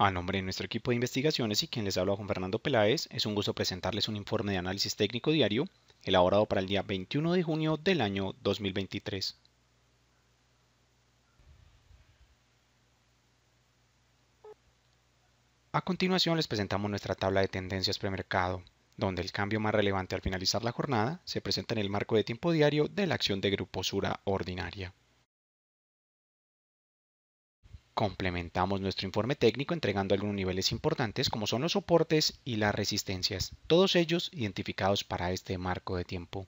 A nombre de nuestro equipo de investigaciones y quien les habla Juan Fernando Peláez, es un gusto presentarles un informe de análisis técnico diario elaborado para el día 21 de junio del año 2023. A continuación les presentamos nuestra tabla de tendencias premercado, donde el cambio más relevante al finalizar la jornada se presenta en el marco de tiempo diario de la acción de Gruposura Ordinaria. Complementamos nuestro informe técnico entregando algunos niveles importantes como son los soportes y las resistencias, todos ellos identificados para este marco de tiempo.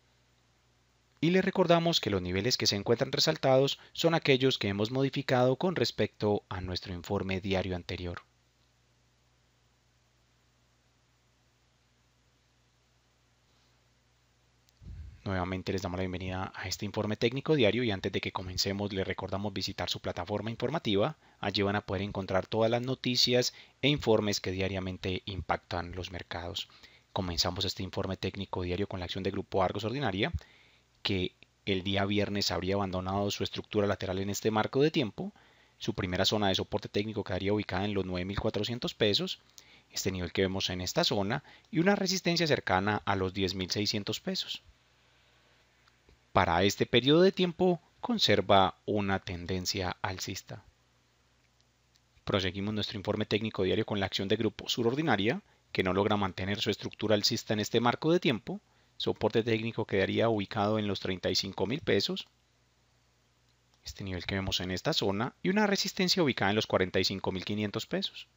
Y le recordamos que los niveles que se encuentran resaltados son aquellos que hemos modificado con respecto a nuestro informe diario anterior. Nuevamente les damos la bienvenida a este informe técnico diario y antes de que comencemos les recordamos visitar su plataforma informativa. Allí van a poder encontrar todas las noticias e informes que diariamente impactan los mercados. Comenzamos este informe técnico diario con la acción de Grupo Argos Ordinaria, que el día viernes habría abandonado su estructura lateral en este marco de tiempo. Su primera zona de soporte técnico quedaría ubicada en los 9.400 pesos, este nivel que vemos en esta zona, y una resistencia cercana a los 10.600 pesos para este periodo de tiempo conserva una tendencia alcista. Proseguimos nuestro informe técnico diario con la acción de grupo surordinaria, que no logra mantener su estructura alcista en este marco de tiempo. Soporte técnico quedaría ubicado en los 35 mil pesos. Este nivel que vemos en esta zona y una resistencia ubicada en los 45 mil 500 pesos.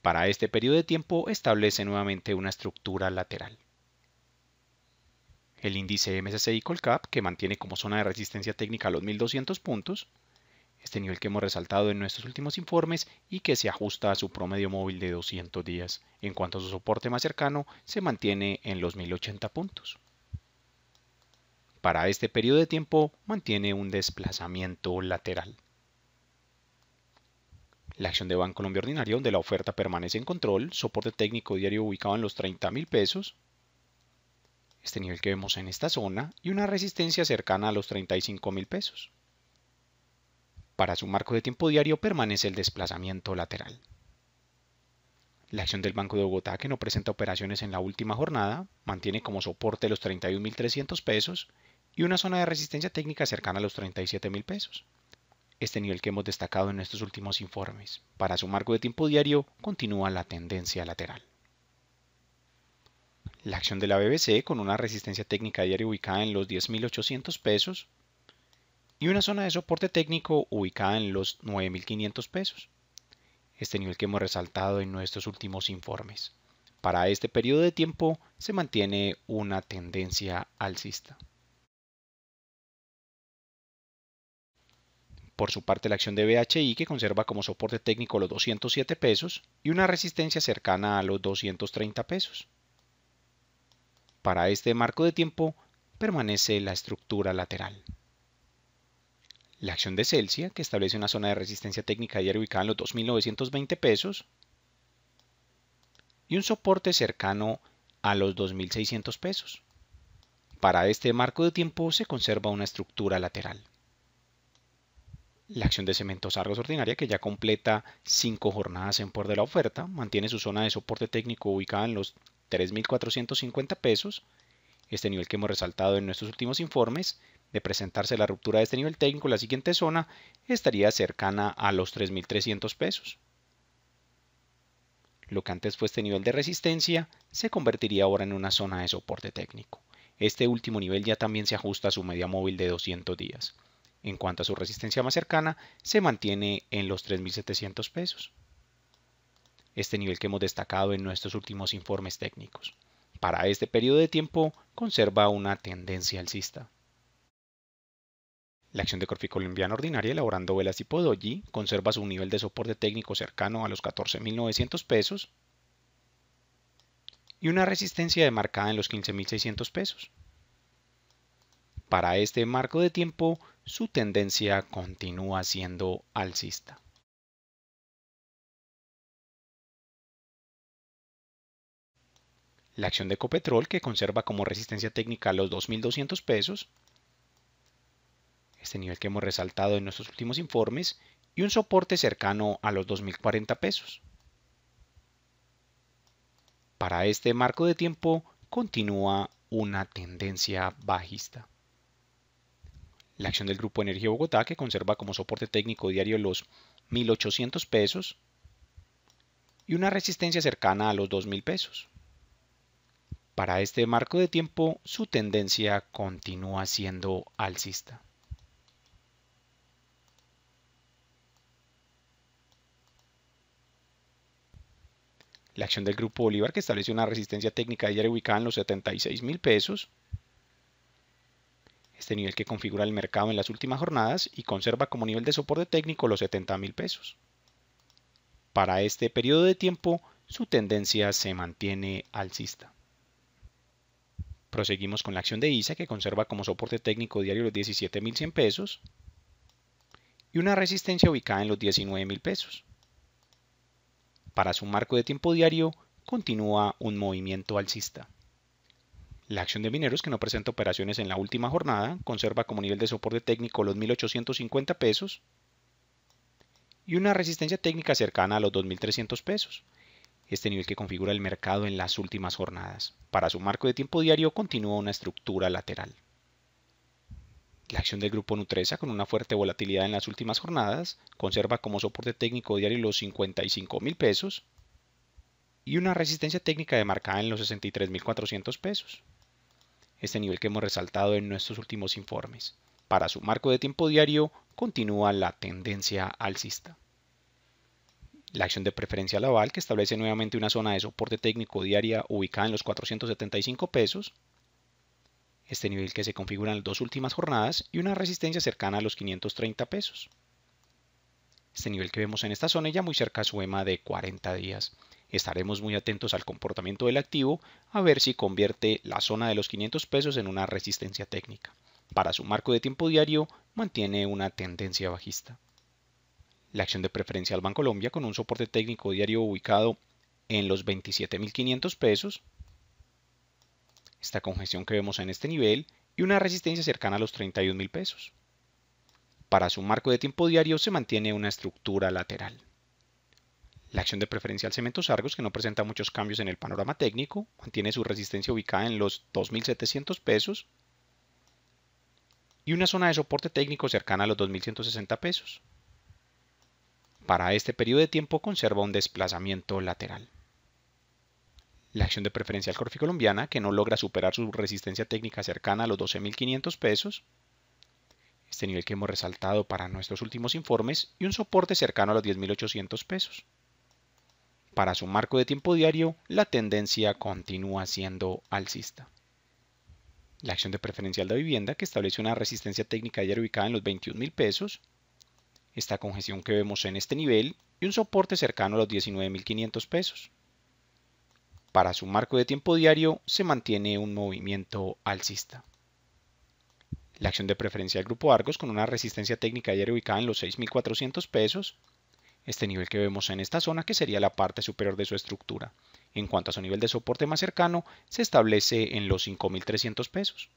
Para este periodo de tiempo establece nuevamente una estructura lateral el índice MSCI Colcap, que mantiene como zona de resistencia técnica los 1200 puntos, este nivel que hemos resaltado en nuestros últimos informes y que se ajusta a su promedio móvil de 200 días. En cuanto a su soporte más cercano, se mantiene en los 1080 puntos. Para este periodo de tiempo mantiene un desplazamiento lateral. La acción de Banco Colombia Ordinario, donde la oferta permanece en control, soporte técnico diario ubicado en los 30,000 mil pesos, este nivel que vemos en esta zona, y una resistencia cercana a los 35 mil pesos. Para su marco de tiempo diario permanece el desplazamiento lateral. La acción del Banco de Bogotá, que no presenta operaciones en la última jornada, mantiene como soporte los 31.300 pesos y una zona de resistencia técnica cercana a los 37.000 pesos. Este nivel que hemos destacado en estos últimos informes, para su marco de tiempo diario, continúa la tendencia lateral. La acción de la BBC con una resistencia técnica diaria ubicada en los 10.800 pesos y una zona de soporte técnico ubicada en los 9.500 pesos. Este nivel que hemos resaltado en nuestros últimos informes. Para este periodo de tiempo se mantiene una tendencia alcista. Por su parte, la acción de BHI, que conserva como soporte técnico los 207 pesos y una resistencia cercana a los 230 pesos. Para este marco de tiempo permanece la estructura lateral. La acción de Celsius que establece una zona de resistencia técnica diaria ubicada en los 2.920 pesos, y un soporte cercano a los 2.600 pesos. Para este marco de tiempo se conserva una estructura lateral. La acción de cementos Argos ordinaria, que ya completa cinco jornadas en por de la oferta, mantiene su zona de soporte técnico ubicada en los 3.450 pesos, este nivel que hemos resaltado en nuestros últimos informes, de presentarse la ruptura de este nivel técnico, la siguiente zona estaría cercana a los 3.300 pesos. Lo que antes fue este nivel de resistencia se convertiría ahora en una zona de soporte técnico. Este último nivel ya también se ajusta a su media móvil de 200 días. En cuanto a su resistencia más cercana, se mantiene en los 3.700 pesos este nivel que hemos destacado en nuestros últimos informes técnicos. Para este periodo de tiempo conserva una tendencia alcista. La acción de Colombiana ordinaria elaborando velas tipo doji conserva su nivel de soporte técnico cercano a los 14.900 pesos y una resistencia demarcada en los 15.600 pesos. Para este marco de tiempo, su tendencia continúa siendo alcista. la acción de Ecopetrol que conserva como resistencia técnica los 2.200 pesos, este nivel que hemos resaltado en nuestros últimos informes, y un soporte cercano a los 2.040 pesos. Para este marco de tiempo continúa una tendencia bajista. La acción del Grupo Energía Bogotá, que conserva como soporte técnico diario los 1.800 pesos y una resistencia cercana a los 2.000 pesos. Para este marco de tiempo, su tendencia continúa siendo alcista. La acción del Grupo Bolívar que estableció una resistencia técnica ayer ubicada en los 76 mil pesos. Este nivel que configura el mercado en las últimas jornadas y conserva como nivel de soporte técnico los 70 mil pesos. Para este periodo de tiempo, su tendencia se mantiene alcista. Proseguimos con la acción de ISA que conserva como soporte técnico diario los 17.100 pesos y una resistencia ubicada en los 19.000 pesos. Para su marco de tiempo diario continúa un movimiento alcista. La acción de mineros, que no presenta operaciones en la última jornada, conserva como nivel de soporte técnico los 1.850 pesos y una resistencia técnica cercana a los 2.300 pesos, este nivel que configura el mercado en las últimas jornadas. Para su marco de tiempo diario continúa una estructura lateral. La acción del grupo Nutresa, con una fuerte volatilidad en las últimas jornadas, conserva como soporte técnico diario los 55 mil pesos y una resistencia técnica demarcada en los 63 mil 400 pesos. Este nivel que hemos resaltado en nuestros últimos informes. Para su marco de tiempo diario, continúa la tendencia alcista la acción de preferencia Laval, que establece nuevamente una zona de soporte técnico diaria ubicada en los 475 pesos, este nivel que se configura en las dos últimas jornadas, y una resistencia cercana a los 530 pesos. Este nivel que vemos en esta zona ya muy cerca a su EMA de 40 días. Estaremos muy atentos al comportamiento del activo a ver si convierte la zona de los 500 pesos en una resistencia técnica. Para su marco de tiempo diario mantiene una tendencia bajista la acción de preferencial Bancolombia con un soporte técnico diario ubicado en los 27.500 pesos, esta congestión que vemos en este nivel y una resistencia cercana a los 31.000 pesos. Para su marco de tiempo diario se mantiene una estructura lateral. La acción de preferencial Cementos Argos, que no presenta muchos cambios en el panorama técnico, mantiene su resistencia ubicada en los 2.700 pesos y una zona de soporte técnico cercana a los 2.160 pesos. Para este periodo de tiempo conserva un desplazamiento lateral. La acción de preferencia al colombiana, que no logra superar su resistencia técnica cercana a los 12.500 pesos, este nivel que hemos resaltado para nuestros últimos informes, y un soporte cercano a los 10.800 pesos. Para su marco de tiempo diario, la tendencia continúa siendo alcista. La acción de preferencial de vivienda, que establece una resistencia técnica ayer ubicada en los 21.000 pesos, esta congestión que vemos en este nivel y un soporte cercano a los 19.500 pesos. Para su marco de tiempo diario se mantiene un movimiento alcista. La acción de preferencia del grupo Argos con una resistencia técnica ayer ubicada en los 6.400 pesos, este nivel que vemos en esta zona que sería la parte superior de su estructura. En cuanto a su nivel de soporte más cercano, se establece en los 5.300 pesos.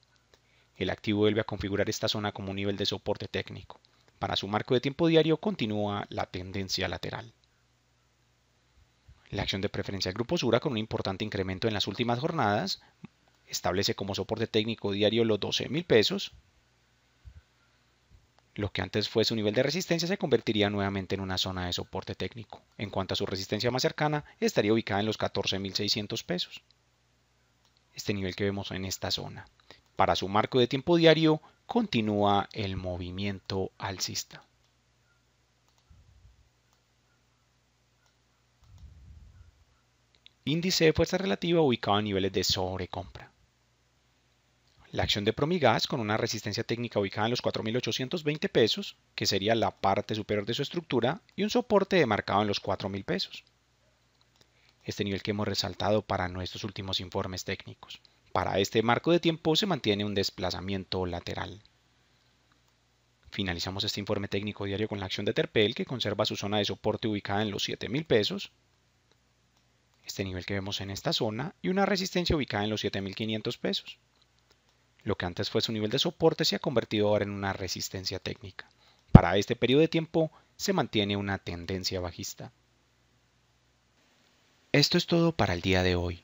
El activo vuelve a configurar esta zona como un nivel de soporte técnico. Para su marco de tiempo diario continúa la tendencia lateral. La acción de preferencia del grupo Sura, con un importante incremento en las últimas jornadas, establece como soporte técnico diario los $12,000. pesos. Lo que antes fue su nivel de resistencia se convertiría nuevamente en una zona de soporte técnico. En cuanto a su resistencia más cercana, estaría ubicada en los 14.600 pesos. Este nivel que vemos en esta zona. Para su marco de tiempo diario continúa el movimiento alcista. Índice de fuerza relativa ubicado a niveles de sobrecompra. La acción de Promigas con una resistencia técnica ubicada en los 4.820 pesos, que sería la parte superior de su estructura, y un soporte demarcado en los 4.000 pesos. Este nivel que hemos resaltado para nuestros últimos informes técnicos. Para este marco de tiempo se mantiene un desplazamiento lateral. Finalizamos este informe técnico diario con la acción de Terpel que conserva su zona de soporte ubicada en los 7,000 pesos, este nivel que vemos en esta zona y una resistencia ubicada en los 7500 pesos. Lo que antes fue su nivel de soporte se ha convertido ahora en una resistencia técnica. Para este periodo de tiempo se mantiene una tendencia bajista. Esto es todo para el día de hoy